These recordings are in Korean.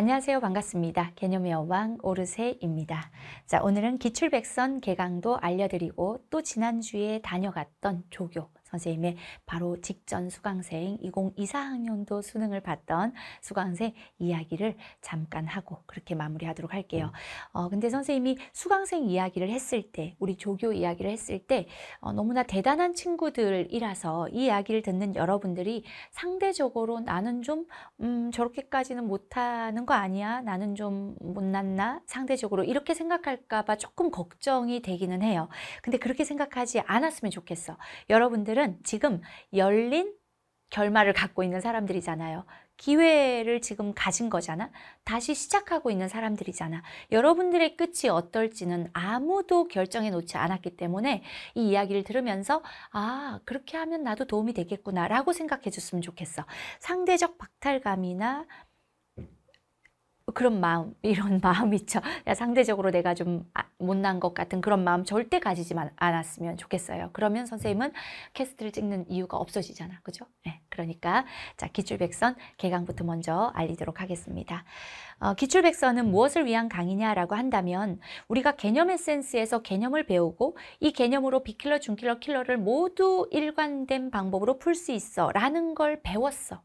안녕하세요. 반갑습니다. 개념의 여왕 오르세입니다. 자, 오늘은 기출백선 개강도 알려드리고 또 지난주에 다녀갔던 조교, 선생님의 바로 직전 수강생 2024학년도 수능을 봤던 수강생 이야기를 잠깐 하고 그렇게 마무리하도록 할게요. 음. 어, 근데 선생님이 수강생 이야기를 했을 때 우리 조교 이야기를 했을 때 어, 너무나 대단한 친구들이라서 이 이야기를 듣는 여러분들이 상대적으로 나는 좀 음, 저렇게까지는 못하는 거 아니야? 나는 좀 못났나? 상대적으로 이렇게 생각할까 봐 조금 걱정이 되기는 해요. 근데 그렇게 생각하지 않았으면 좋겠어. 여러분들 사람들은 지금 열린 결말을 갖고 있는 사람들이잖아요. 기회를 지금 가진 거잖아. 다시 시작하고 있는 사람들이잖아. 여러분들의 끝이 어떨지는 아무도 결정해 놓지 않았기 때문에 이 이야기를 들으면서 아 그렇게 하면 나도 도움이 되겠구나 라고 생각해 줬으면 좋겠어. 상대적 박탈감이나 그런 마음, 이런 마음 있죠. 상대적으로 내가 좀 아, 못난 것 같은 그런 마음 절대 가지지 않았으면 좋겠어요. 그러면 선생님은 캐스트를 찍는 이유가 없어지잖아. 그죠? 네, 그러니까 자 기출백선 개강부터 먼저 알리도록 하겠습니다. 어, 기출백서는 무엇을 위한 강의냐라고 한다면 우리가 개념 에센스에서 개념을 배우고 이 개념으로 비킬러, 중킬러, 킬러를 모두 일관된 방법으로 풀 수 있어 라는 걸 배웠어.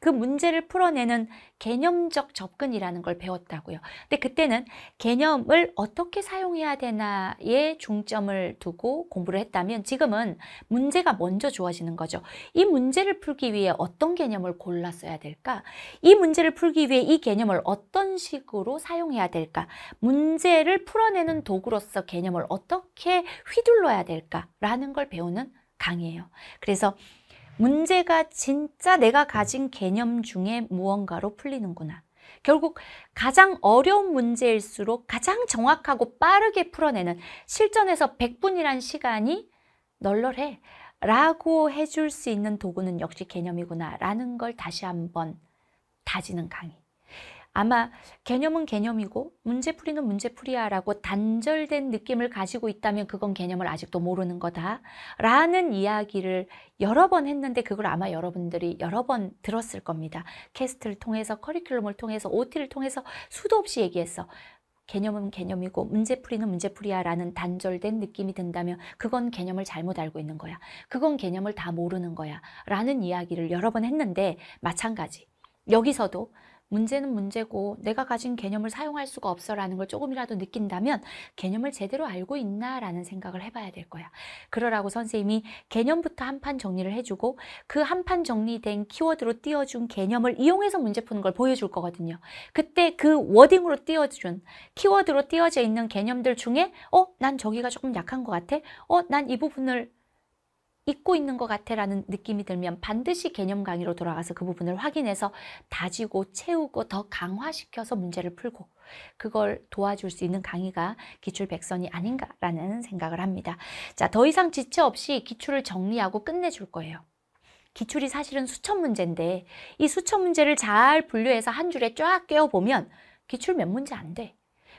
그 문제를 풀어내는 개념적 접근이라는 걸 배웠다고요. 근데 그때는 개념을 어떻게 사용해야 되나에 중점을 두고 공부를 했다면 지금은 문제가 먼저 주어지는 거죠. 이 문제를 풀기 위해 어떤 개념을 골랐어야 될까? 이 문제를 풀기 위해 이 개념을 어떤 식으로 사용해야 될까? 문제를 풀어내는 도구로서 개념을 어떻게 휘둘러야 될까라는 걸 배우는 강의예요. 그래서 문제가 진짜 내가 가진 개념 중에 무언가로 풀리는구나. 결국 가장 어려운 문제일수록 가장 정확하고 빠르게 풀어내는 실전에서 100분이란 시간이 널널해 라고 해줄 수 있는 도구는 역시 개념이구나 라는 걸 다시 한번 다지는 강의. 아마 개념은 개념이고 문제풀이는 문제풀이야라고 단절된 느낌을 가지고 있다면 그건 개념을 아직도 모르는 거다라는 이야기를 여러 번 했는데 그걸 아마 여러분들이 여러 번 들었을 겁니다. 캐스트를 통해서 커리큘럼을 통해서 OT를 통해서 수도 없이 얘기했어. 개념은 개념이고 문제풀이는 문제풀이야라는 단절된 느낌이 든다면 그건 개념을 잘못 알고 있는 거야. 그건 개념을 다 모르는 거야. 라는 이야기를 여러 번 했는데 마찬가지. 여기서도 문제는 문제고 내가 가진 개념을 사용할 수가 없어라는 걸 조금이라도 느낀다면 개념을 제대로 알고 있나라는 생각을 해봐야 될 거야. 그러라고 선생님이 개념부터 한 판 정리를 해주고 그 한 판 정리된 키워드로 띄워준 개념을 이용해서 문제 푸는 걸 보여줄 거거든요. 그때 그 워딩으로 띄워준 키워드로 띄워져 있는 개념들 중에 어? 난 저기가 조금 약한 것 같아. 어? 난 이 부분을 잊고 있는 것 같아라는 느낌이 들면 반드시 개념 강의로 돌아가서 그 부분을 확인해서 다지고 채우고 더 강화시켜서 문제를 풀고 그걸 도와줄 수 있는 강의가 기출 백선이 아닌가라는 생각을 합니다. 자, 더 이상 지체 없이 기출을 정리하고 끝내줄 거예요. 기출이 사실은 수천 문제인데 이 수천 문제를 잘 분류해서 한 줄에 쫙 꿰어보면 기출 몇 문제 안 돼.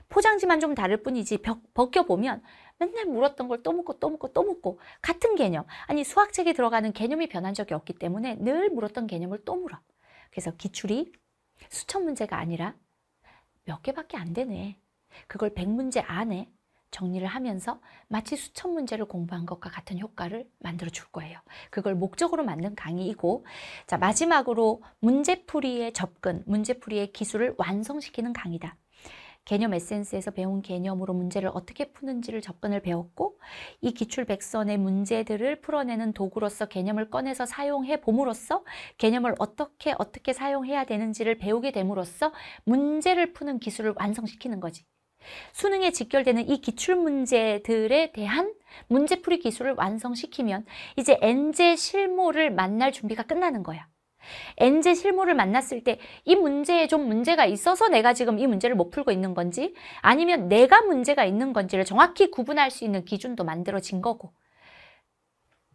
포장지만 좀 다를 뿐이지 벗겨보면 맨날 물었던 걸 또 묻고 또 묻고 또 묻고 같은 개념 아니 수학책에 들어가는 개념이 변한 적이 없기 때문에 늘 물었던 개념을 또 물어 그래서 기출이 수천 문제가 아니라 몇 개밖에 안 되네 그걸 백문제 안에 정리를 하면서 마치 수천 문제를 공부한 것과 같은 효과를 만들어 줄 거예요. 그걸 목적으로 만든 강의이고 자 마지막으로 문제풀이의 접근, 문제풀이의 기술을 완성시키는 강의다. 개념 에센스에서 배운 개념으로 문제를 어떻게 푸는지를 접근을 배웠고 이 기출백선의 문제들을 풀어내는 도구로서 개념을 꺼내서 사용해 봄으로써 개념을 어떻게 어떻게 사용해야 되는지를 배우게 됨으로써 문제를 푸는 기술을 완성시키는 거지. 수능에 직결되는 이 기출문제들에 대한 문제풀이 기술을 완성시키면 이제 엔제 실무를 만날 준비가 끝나는 거야. 엔제 실무를 만났을 때 이 문제에 좀 문제가 있어서 내가 지금 이 문제를 못 풀고 있는 건지 아니면 내가 문제가 있는 건지를 정확히 구분할 수 있는 기준도 만들어진 거고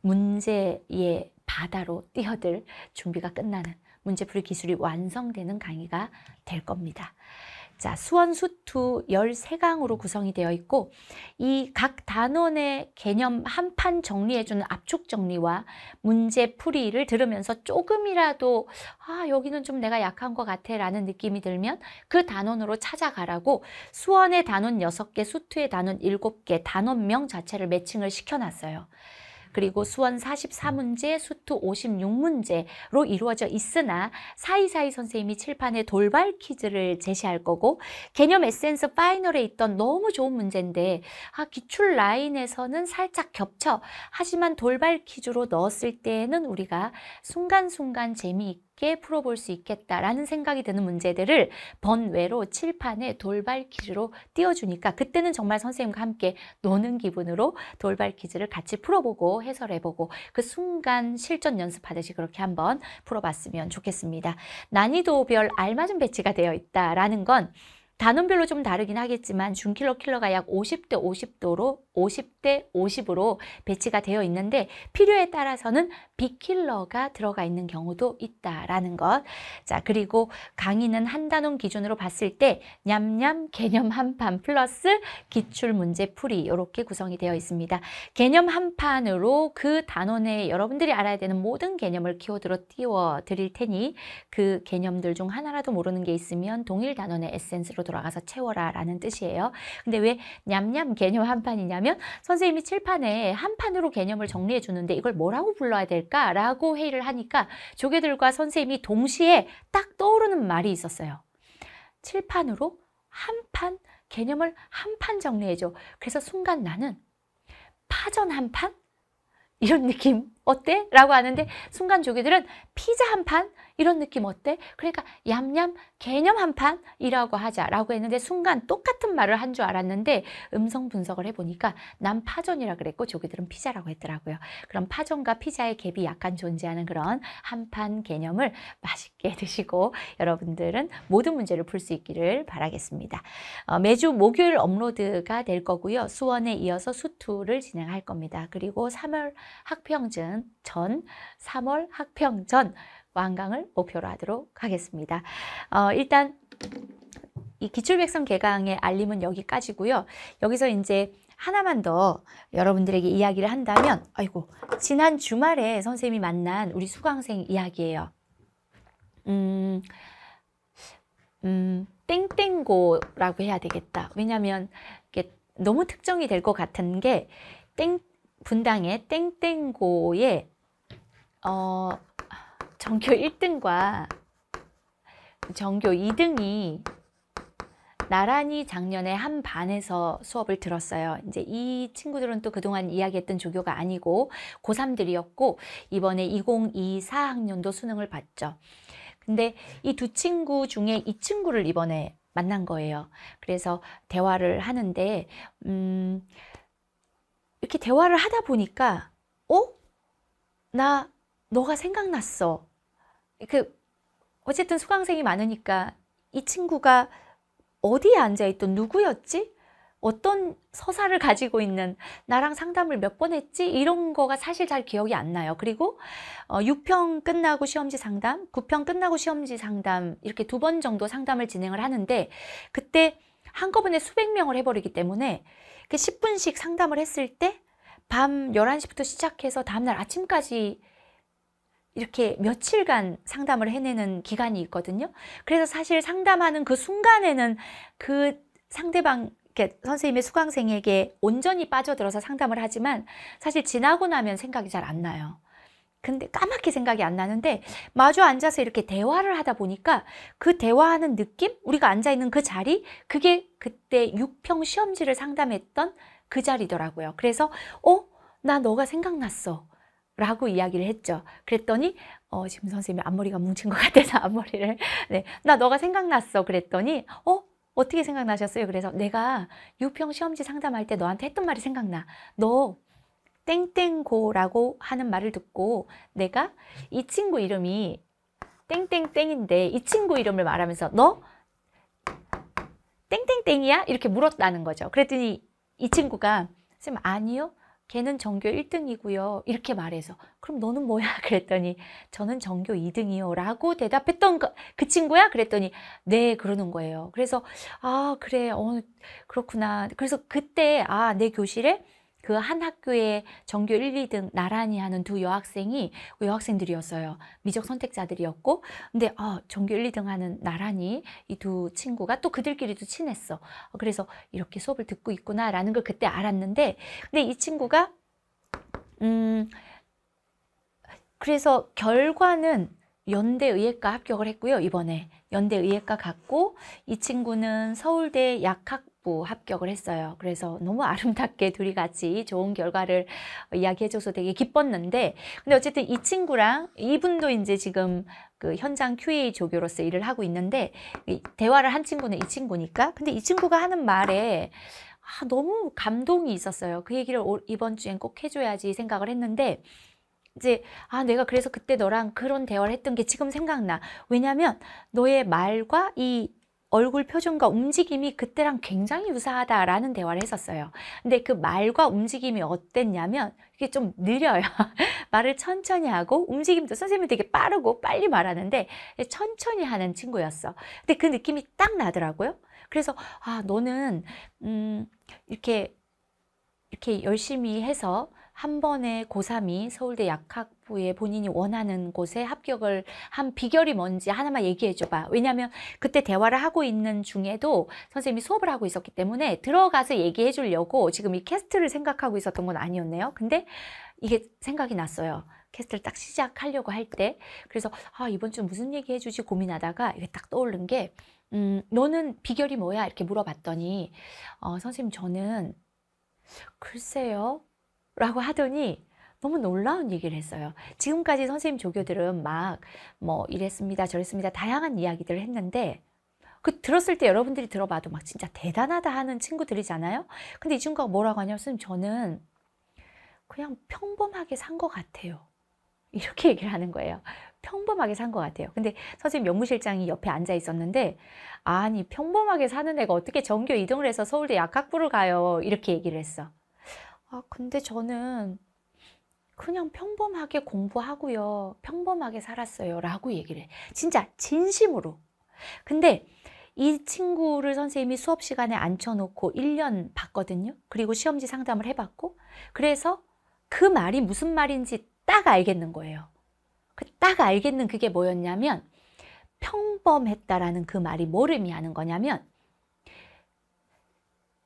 문제의 바다로 뛰어들 준비가 끝나는 문제풀이 기술이 완성되는 강의가 될 겁니다. 자, 수원수투 13강으로 구성이 되어 있고 이 각 단원의 개념 한판 정리해주는 압축정리와 문제풀이를 들으면서 조금이라도 아 여기는 좀 내가 약한 것 같아 라는 느낌이 들면 그 단원으로 찾아가라고 수원의 단원 6개, 수투의 단원 7개, 단원명 자체를 매칭을 시켜놨어요. 그리고 수원 44문제, 수투 56문제로 이루어져 있으나 사이사이 선생님이 칠판에 돌발 퀴즈를 제시할 거고 개념 에센스 파이널에 있던 너무 좋은 문제인데 아, 기출 라인에서는 살짝 겹쳐 하지만 돌발 퀴즈로 넣었을 때에는 우리가 순간순간 재미있게 쉽게 풀어볼 수 있겠다라는 생각이 드는 문제들을 번외로 칠판에 돌발 퀴즈로 띄워주니까 그때는 정말 선생님과 함께 노는 기분으로 돌발 퀴즈를 같이 풀어보고 해설해보고 그 순간 실전 연습하듯이 그렇게 한번 풀어봤으면 좋겠습니다. 난이도별 알맞은 배치가 되어 있다라는 건 단원별로 좀 다르긴 하겠지만 중킬러 킬러가 약 50대 50도로 50대 50으로 배치가 되어 있는데 필요에 따라서는 비킬러가 들어가 있는 경우도 있다라는 것. 자 그리고 강의는 한 단원 기준으로 봤을 때 냠냠 개념 한 판 플러스 기출 문제 풀이 이렇게 구성이 되어 있습니다. 개념 한 판으로 그 단원에 여러분들이 알아야 되는 모든 개념을 키워드로 띄워 드릴 테니 그 개념들 중 하나라도 모르는 게 있으면 동일 단원의 에센스로 돌아가서 채워라 라는 뜻이에요. 근데 왜 냠냠 개념 한판이냐면 선생님이 칠판에 한 판으로 개념을 정리해 주는데 이걸 뭐라고 불러야 될까라고 회의를 하니까 조개들과 선생님이 동시에 딱 떠오르는 말이 있었어요. 칠판으로 한 판 개념을 한 판 정리해 줘. 그래서 순간 나는 파전 한 판? 이런 느낌 어때? 라고 하는데 순간 조기들은 피자 한 판? 이런 느낌 어때? 그러니까 얌얌 개념 한 판이라고 하자라고 했는데 순간 똑같은 말을 한 줄 알았는데 음성 분석을 해보니까 난 파전이라 그랬고 조기들은 피자라고 했더라고요. 그럼 파전과 피자의 갭이 약간 존재하는 그런 한 판 개념을 맛있게 드시고 여러분들은 모든 문제를 풀 수 있기를 바라겠습니다. 어, 매주 목요일 업로드가 될 거고요. 수원에 이어서 수투를 진행할 겁니다. 그리고 3월 학평증 왕강 전 3월 학평 전완강을 목표로 하도록 하겠습니다. 어, 일단 이 기출백선 개강의 알림은 여기까지고요. 여기서 이제 하나만 더 여러분들에게 이야기를 한다면 아이고 지난 주말에 선생님이 만난 우리 수강생 이야기예요. 음, 음 땡땡고라고 해야 되겠다. 왜냐하면 너무 특정이 될 것 같은 게 땡, 분당의 땡땡고의 어, 전교 1등과 전교 2등이 나란히 작년에 한 반에서 수업을 들었어요. 이제 이 친구들은 또 그동안 이야기했던 조교가 아니고 고3들이었고 이번에 2024 학년도 수능을 봤죠. 근데 이 두 친구 중에 이 친구를 이번에 만난 거예요. 그래서 대화를 하는데 음 이렇게 대화를 하다 보니까 어? 나 너가 생각났어. 그 어쨌든 수강생이 많으니까 이 친구가 어디에 앉아있던 누구였지? 어떤 서사를 가지고 있는 나랑 상담을 몇 번 했지? 이런 거가 사실 잘 기억이 안 나요. 그리고 어, 6평 끝나고 시험지 상담, 9평 끝나고 시험지 상담 이렇게 두 번 정도 상담을 진행을 하는데 그때 한꺼번에 수백 명을 해버리기 때문에 그 10분씩 상담을 했을 때 밤 11시부터 시작해서 다음날 아침까지 이렇게 며칠간 상담을 해내는 기간이 있거든요. 그래서 사실 상담하는 그 순간에는 그 상대방 그러니까 선생님의 수강생에게 온전히 빠져들어서 상담을 하지만 사실 지나고 나면 생각이 잘 안 나요. 근데 까맣게 생각이 안 나는데 마주 앉아서 이렇게 대화를 하다 보니까 그 대화하는 느낌? 우리가 앉아있는 그 자리? 그게 그때 육평 시험지를 상담했던 그 자리더라고요. 그래서 어? 나 너가 생각났어. 라고 이야기를 했죠. 그랬더니 어, 지금 선생님이 앞머리가 뭉친 것 같아서 앞머리를 네, 나 너가 생각났어. 그랬더니 어? 어떻게 생각나셨어요? 그래서 내가 육평 시험지 상담할 때 너한테 했던 말이 생각나. 너 땡땡고라고 하는 말을 듣고 내가 이 친구 이름이 땡땡땡인데 이 친구 이름을 말하면서 너 땡땡땡이야? 이렇게 물었다는 거죠. 그랬더니 이 친구가 선생님 아니요. 걔는 전교 1등이고요. 이렇게 말해서 그럼 너는 뭐야? 그랬더니 저는 전교 2등이요. 라고 대답했던 그, 그 친구야? 그랬더니 네 그러는 거예요. 그래서 아 그래 어 그렇구나. 그래서 그때 아 내 교실에 그한 학교에 정교 1, 2등 나란히 하는 두 여학생이 여학생들이었어요. 미적 선택자들이었고 근데 어, 전교 1, 2등 하는 나란히 이 두 친구가 또 그들끼리도 친했어. 그래서 이렇게 수업을 듣고 있구나라는 걸 그때 알았는데 근데 이 친구가 음 그래서 결과는 연대의예과 합격을 했고요. 이번에 연대의예과 갔고 이 친구는 서울대 약학 학부 합격을 했어요. 그래서 너무 아름답게 둘이 같이 좋은 결과를 이야기해줘서 되게 기뻤는데 근데 어쨌든 이 친구랑 이분도 이제 지금 그 현장 QA 조교로서 일을 하고 있는데 대화를 한 친구는 이 친구니까 근데 이 친구가 하는 말에 아, 너무 감동이 있었어요. 그 얘기를 이번 주엔 꼭 해줘야지 생각을 했는데 이제 아 내가 그래서 그때 너랑 그런 대화를 했던 게 지금 생각나. 왜냐면 너의 말과 이 얼굴 표정과 움직임이 그때랑 굉장히 유사하다라는 대화를 했었어요. 근데 그 말과 움직임이 어땠냐면 이게 좀 느려요. 말을 천천히 하고 움직임도 선생님이 되게 빠르고 빨리 말하는데 천천히 하는 친구였어. 근데 그 느낌이 딱 나더라고요. 그래서 아 너는 음 이렇게 이렇게 열심히 해서 한 번에 고3이 서울대 약학부에 본인이 원하는 곳에 합격을 한 비결이 뭔지 하나만 얘기해 줘봐. 왜냐하면 그때 대화를 하고 있는 중에도 선생님이 수업을 하고 있었기 때문에 들어가서 얘기해 주려고 지금 이 캐스트를 생각하고 있었던 건 아니었네요. 근데 이게 생각이 났어요. 캐스트를 딱 시작하려고 할 때 그래서 아 이번 주 무슨 얘기 해주지 고민하다가 이게 딱 떠오른 게 음, 너는 비결이 뭐야? 이렇게 물어봤더니 어, 선생님 저는 글쎄요 라고 하더니 너무 놀라운 얘기를 했어요. 지금까지 선생님 조교들은 막 뭐 이랬습니다, 저랬습니다, 다양한 이야기들을 했는데 그 들었을 때 여러분들이 들어봐도 막 진짜 대단하다 하는 친구들이잖아요. 근데 이 친구가 뭐라고 하냐면 선생님 저는 그냥 평범하게 산 것 같아요. 이렇게 얘기를 하는 거예요. 평범하게 산 것 같아요. 근데 선생님 연무실장이 옆에 앉아 있었는데 아니 평범하게 사는 애가 어떻게 전교 이동을 해서 서울대 약학부를 가요. 이렇게 얘기를 했어. 아, 근데 저는 그냥 평범하게 공부하고요. 평범하게 살았어요. 라고 얘기를 해. 진짜 진심으로. 근데 이 친구를 선생님이 수업 시간에 앉혀놓고 1년 봤거든요. 그리고 시험지 상담을 해봤고. 그래서 그 말이 무슨 말인지 딱 알겠는 거예요. 그 딱 알겠는 그게 뭐였냐면 평범했다라는 그 말이 뭘 의미하는 거냐면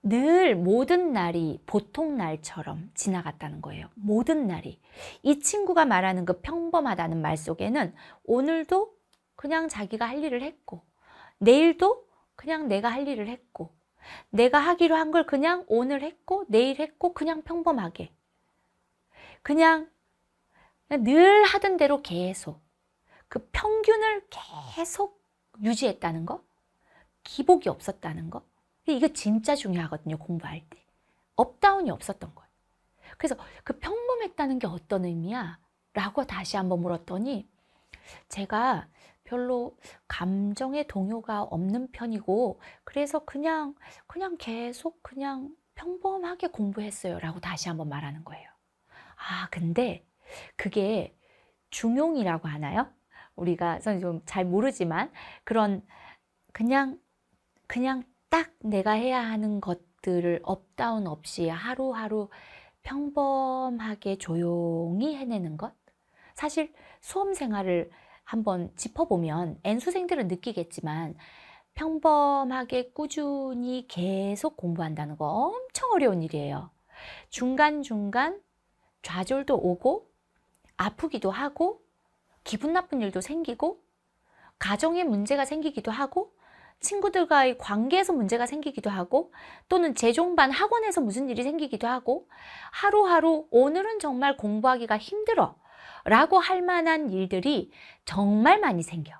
늘 모든 날이 보통 날처럼 지나갔다는 거예요. 모든 날이. 이 친구가 말하는 그 평범하다는 말 속에는 오늘도 그냥 자기가 할 일을 했고, 내일도 그냥 내가 할 일을 했고, 내가 하기로 한 걸 그냥 오늘 했고, 내일 했고, 그냥 평범하게. 그냥, 늘 하던 대로 계속. 그 평균을 계속 유지했다는 거? 기복이 없었다는 거? 이게 진짜 중요하거든요. 공부할 때. 업다운이 없었던 거예요. 그래서 그 평범했다는 게 어떤 의미야? 라고 다시 한번 물었더니 제가 별로 감정의 동요가 없는 편이고 그래서 그냥 그냥 계속 그냥 평범하게 공부했어요 라고 다시 한번 말하는 거예요 아 근데 그게 중용이라고 하나요? 우리가 좀잘 모르지만 그런 그냥 그냥 딱 내가 해야 하는 것들을 업다운 없이 하루하루 평범하게 조용히 해내는 것? 사실 수험 생활을 한번 짚어보면 N수생들은 느끼겠지만 평범하게 꾸준히 계속 공부한다는 거 엄청 어려운 일이에요. 중간중간 좌절도 오고 아프기도 하고 기분 나쁜 일도 생기고 가정에 문제가 생기기도 하고 친구들과의 관계에서 문제가 생기기도 하고 또는 재종반 학원에서 무슨 일이 생기기도 하고 하루하루 오늘은 정말 공부하기가 힘들어 라고 할 만한 일들이 정말 많이 생겨.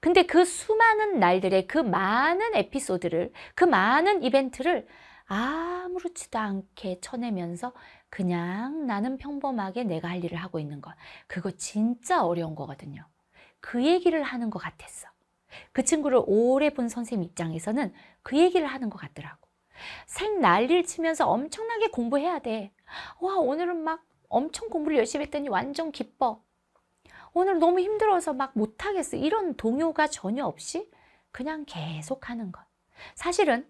근데 그 수많은 날들의 그 많은 에피소드를 그 많은 이벤트를 아무렇지도 않게 쳐내면서 그냥 나는 평범하게 내가 할 일을 하고 있는 것 그거 진짜 어려운 거거든요. 그 얘기를 하는 것 같았어. 그 친구를 오래 본 선생님 입장에서는 그 얘기를 하는 것 같더라고. 생 난리를 치면서 엄청나게 공부해야 돼. 와 오늘은 막 엄청 공부를 열심히 했더니 완전 기뻐. 오늘 너무 힘들어서 막 못하겠어. 이런 동요가 전혀 없이 그냥 계속 하는 것. 사실은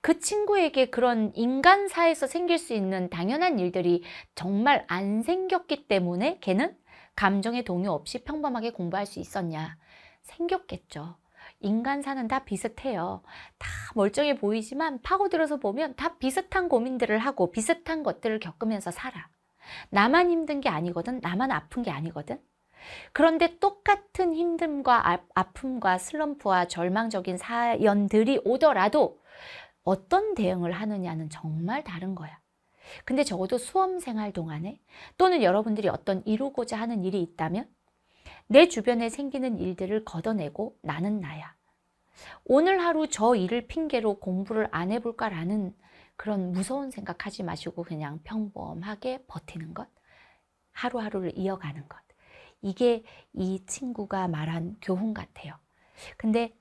그 친구에게 그런 인간사에서 생길 수 있는 당연한 일들이 정말 안 생겼기 때문에 걔는 감정의 동요 없이 평범하게 공부할 수 있었냐. 생겼겠죠. 인간 사는 다 비슷해요. 다 멀쩡해 보이지만 파고들어서 보면 다 비슷한 고민들을 하고 비슷한 것들을 겪으면서 살아. 나만 힘든 게 아니거든. 나만 아픈 게 아니거든. 그런데 똑같은 힘듦과 아, 아픔과 슬럼프와 절망적인 사연들이 오더라도 어떤 대응을 하느냐는 정말 다른 거야. 근데 적어도 수험 생활 동안에 또는 여러분들이 어떤 이루고자 하는 일이 있다면 내 주변에 생기는 일들을 걷어내고 나는 나야. 오늘 하루 저 일을 핑계로 공부를 안 해볼까라는 그런 무서운 생각하지 마시고 그냥 평범하게 버티는 것, 하루하루를 이어가는 것. 이게 이 친구가 말한 교훈 같아요. 근데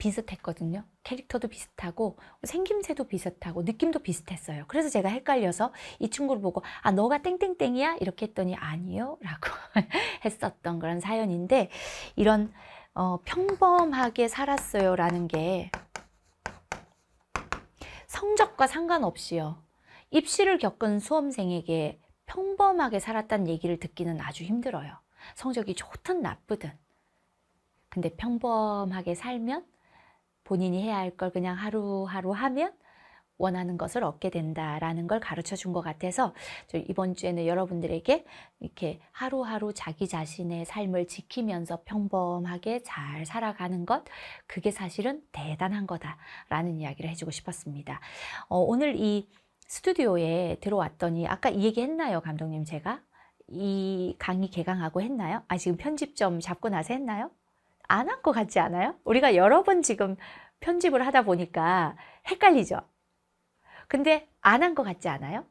비슷했거든요. 캐릭터도 비슷하고 생김새도 비슷하고 느낌도 비슷했어요. 그래서 제가 헷갈려서 이 친구를 보고 아 너가 땡땡땡이야? 이렇게 했더니 아니요 라고 했었던 그런 사연인데 이런 어, 평범하게 살았어요 라는 게 성적과 상관없이요. 입시를 겪은 수험생에게 평범하게 살았다는 얘기를 듣기는 아주 힘들어요. 성적이 좋든 나쁘든. 근데 평범하게 살면 본인이 해야 할 걸 그냥 하루하루 하면 원하는 것을 얻게 된다라는 걸 가르쳐 준 것 같아서 이번 주에는 여러분들에게 이렇게 하루하루 자기 자신의 삶을 지키면서 평범하게 잘 살아가는 것 그게 사실은 대단한 거다라는 이야기를 해주고 싶었습니다. 어, 오늘 이 스튜디오에 들어왔더니 아까 이 얘기 했나요 감독님 제가? 이 강의 개강하고 했나요? 아 지금 편집점 잡고 나서 했나요? 안한것 같지 않아요? 우리가 여러 번 지금 편집을 하다 보니까 헷갈리죠? 근데 안 한 것 같지 않아요?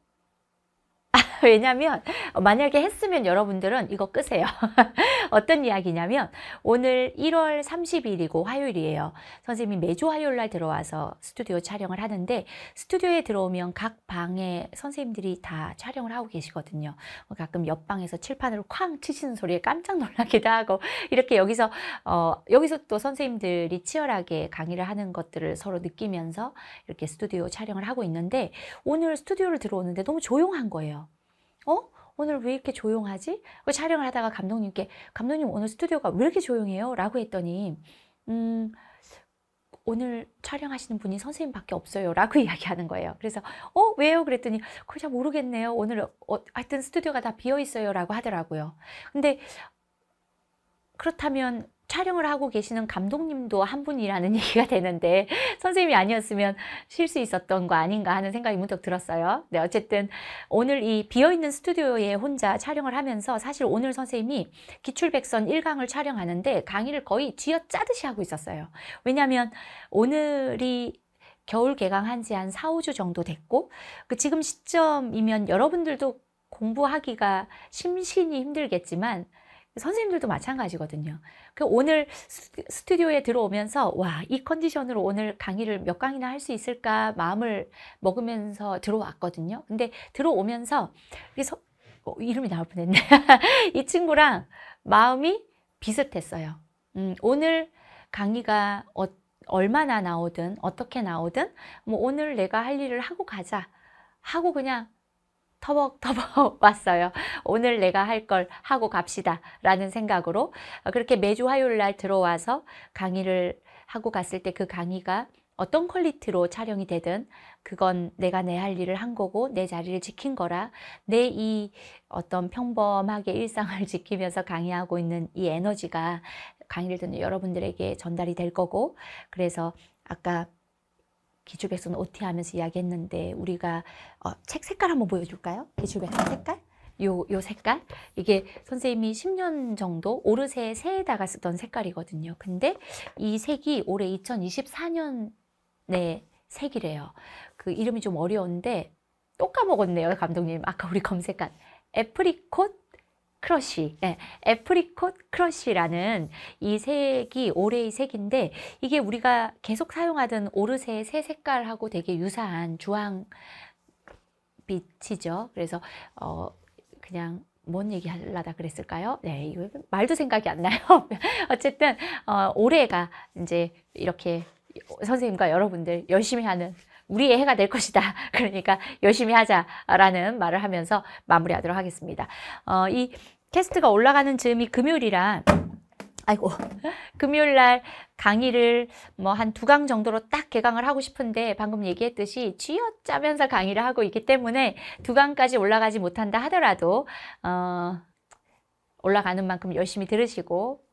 왜냐면 만약에 했으면 여러분들은 이거 끄세요. 어떤 이야기냐면 오늘 1월 30일이고 화요일이에요. 선생님이 매주 화요일 날 들어와서 스튜디오 촬영을 하는데 스튜디오에 들어오면 각 방에 선생님들이 다 촬영을 하고 계시거든요. 뭐 가끔 옆방에서 칠판으로 쾅 치시는 소리에 깜짝 놀라기도 하고 이렇게 여기서 어, 여기서 또 선생님들이 치열하게 강의를 하는 것들을 서로 느끼면서 이렇게 스튜디오 촬영을 하고 있는데 오늘 스튜디오를 들어오는데 너무 조용한 거예요. 어? 오늘 왜 이렇게 조용하지? 그 촬영을 하다가 감독님께 감독님 오늘 스튜디오가 왜 이렇게 조용해요? 라고 했더니 음 오늘 촬영하시는 분이 선생님밖에 없어요 라고 이야기하는 거예요 그래서 어 왜요 그랬더니 그걸 잘 모르겠네요 오늘 어, 하여튼 스튜디오가 다 비어 있어요 라고 하더라고요 근데 그렇다면 촬영을 하고 계시는 감독님도 한 분이라는 얘기가 되는데 선생님이 아니었으면 쉴 수 있었던 거 아닌가 하는 생각이 문득 들었어요. 네, 어쨌든 오늘 이 비어있는 스튜디오에 혼자 촬영을 하면서 사실 오늘 선생님이 기출백선 1강을 촬영하는데 강의를 거의 쥐어짜듯이 하고 있었어요. 왜냐하면 오늘이 겨울 개강한 지 한 4, 5주 정도 됐고 그 지금 시점이면 여러분들도 공부하기가 심신이 힘들겠지만 선생님들도 마찬가지거든요. 그 오늘 스튜디오에 들어오면서 와, 이 컨디션으로 오늘 강의를 몇 강이나 할 수 있을까 마음을 먹으면서 들어왔거든요. 근데 들어오면서 그래서 어, 이름이 나올 뻔했네. 이 친구랑 마음이 비슷했어요. 음, 오늘 강의가 어, 얼마나 나오든 어떻게 나오든 뭐 오늘 내가 할 일을 하고 가자 하고 그냥 터벅터벅 왔어요. 오늘 내가 할 걸 하고 갑시다 라는 생각으로 어, 그렇게 매주 화요일 날 들어와서 강의를 하고 갔을 때 그 강의가 어떤 퀄리티로 촬영이 되든 그건 내가 내 할 일을 한 거고 내 자리를 지킨 거라 내 이 어떤 평범하게 일상을 지키면서 강의하고 있는 이 에너지가 강의를 듣는 여러분들에게 전달이 될 거고 그래서 아까 기출백선는 OT 하면서 이야기했는데 우리가 어, 책 색깔 한번 보여줄까요? 기출백선 색깔? 요, 요 색깔 이게 선생님이 10년 정도 오르세 새에다가 쓰던 색깔이거든요 근데 이 색이 올해 2024년에 색이래요 그 이름이 좀 어려운데 또 까먹었네요 감독님 아까 우리 검색한 애프리콧 크러쉬, 예, 애프리콧 크러쉬라는 이 색이 올해의 색인데 이게 우리가 계속 사용하던 오르세의 새 색깔하고 되게 유사한 주황빛이죠. 그래서 어 그냥 뭔 얘기 하려다 그랬을까요? 네, 이거 말도 생각이 안 나요. 어쨌든 어, 올해가 이제 이렇게 선생님과 여러분들 열심히 하는 우리의 해가 될 것이다. 그러니까 열심히 하자라는 말을 하면서 마무리하도록 하겠습니다. 어, 이 캐스트가 올라가는 즈음이 금요일이라 아이고 금요일 날 강의를 뭐 한 두 강 정도로 딱 개강을 하고 싶은데 방금 얘기했듯이 쥐어짜면서 강의를 하고 있기 때문에 두 강까지 올라가지 못한다 하더라도 어 올라가는 만큼 열심히 들으시고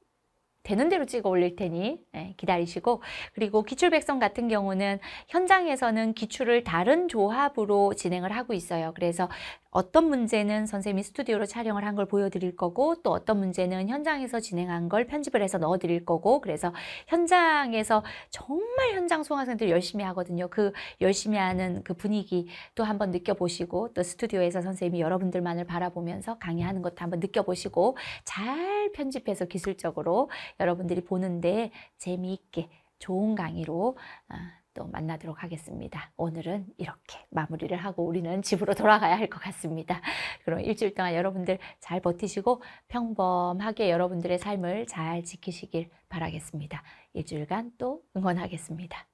되는 대로 찍어 올릴 테니 예, 기다리시고 그리고 기출백성 같은 경우는 현장에서는 기출을 다른 조합으로 진행을 하고 있어요. 그래서 어떤 문제는 선생님이 스튜디오로 촬영을 한 걸 보여드릴 거고 또 어떤 문제는 현장에서 진행한 걸 편집을 해서 넣어드릴 거고 그래서 현장에서 정말 현장 소강생들 열심히 하거든요. 그 열심히 하는 그 분위기 또 한번 느껴보시고 또 스튜디오에서 선생님이 여러분들만을 바라보면서 강의하는 것도 한번 느껴보시고 잘 편집해서 기술적으로 여러분들이 보는데 재미있게 좋은 강의로 아, 또 만나도록 하겠습니다. 오늘은 이렇게 마무리를 하고 우리는 집으로 돌아가야 할 것 같습니다. 그럼 일주일 동안 여러분들 잘 버티시고 평범하게 여러분들의 삶을 잘 지키시길 바라겠습니다. 일주일간 또 응원하겠습니다.